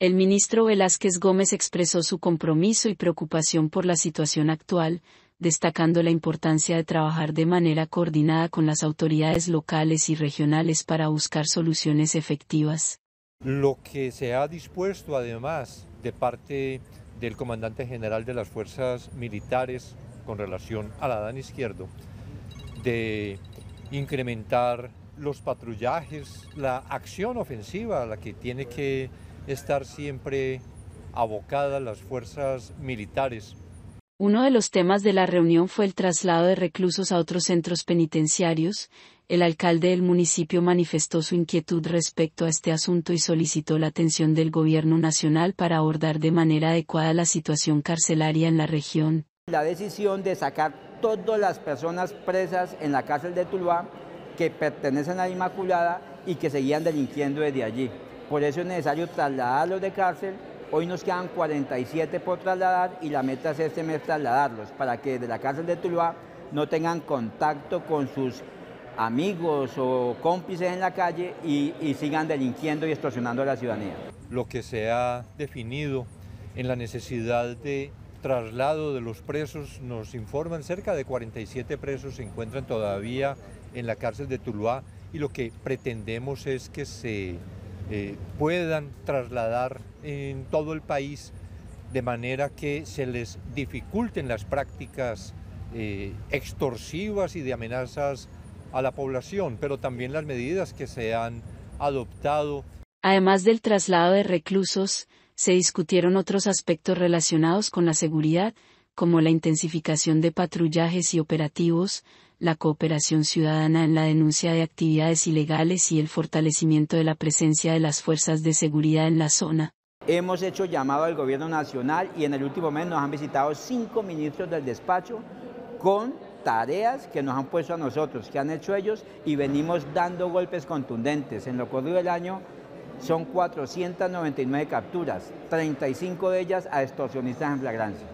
El ministro Velázquez Gómez expresó su compromiso y preocupación por la situación actual, destacando la importancia de trabajar de manera coordinada con las autoridades locales y regionales para buscar soluciones efectivas. Lo que se ha dispuesto además de parte del comandante general de las fuerzas militares con relación a la dan Izquierdo, de incrementar los patrullajes, la acción ofensiva a la que tiene que estar siempre abocadas las fuerzas militares. Uno de los temas de la reunión fue el traslado de reclusos a otros centros penitenciarios. El alcalde del municipio manifestó su inquietud respecto a este asunto y solicitó la atención del gobierno nacional para abordar de manera adecuada la situación carcelaria en la región. La decisión de sacar todas las personas presas en la cárcel de Tuluá que pertenecen a Inmaculada y que seguían delinquiendo desde allí. Por eso es necesario trasladarlos de cárcel. Hoy nos quedan 47 por trasladar y la meta es este mes trasladarlos para que de la cárcel de Tuluá no tengan contacto con sus amigos o cómplices en la calle y, y sigan delinquiendo y extorsionando a la ciudadanía. Lo que se ha definido en la necesidad de traslado de los presos, nos informan cerca de 47 presos se encuentran todavía en la cárcel de Tuluá y lo que pretendemos es que se eh, puedan trasladar en todo el país de manera que se les dificulten las prácticas eh, extorsivas y de amenazas a la población, pero también las medidas que se han adoptado. Además del traslado de reclusos, se discutieron otros aspectos relacionados con la seguridad, como la intensificación de patrullajes y operativos, la cooperación ciudadana en la denuncia de actividades ilegales y el fortalecimiento de la presencia de las fuerzas de seguridad en la zona. Hemos hecho llamado al gobierno nacional y en el último mes nos han visitado cinco ministros del despacho con tareas que nos han puesto a nosotros, que han hecho ellos y venimos dando golpes contundentes. En lo corrido del año son 499 capturas, 35 de ellas a extorsionistas en flagrancia.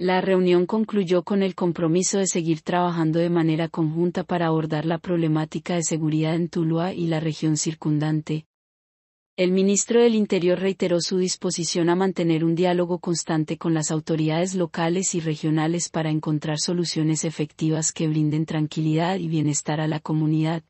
La reunión concluyó con el compromiso de seguir trabajando de manera conjunta para abordar la problemática de seguridad en Tuluá y la región circundante. El ministro del Interior reiteró su disposición a mantener un diálogo constante con las autoridades locales y regionales para encontrar soluciones efectivas que brinden tranquilidad y bienestar a la comunidad,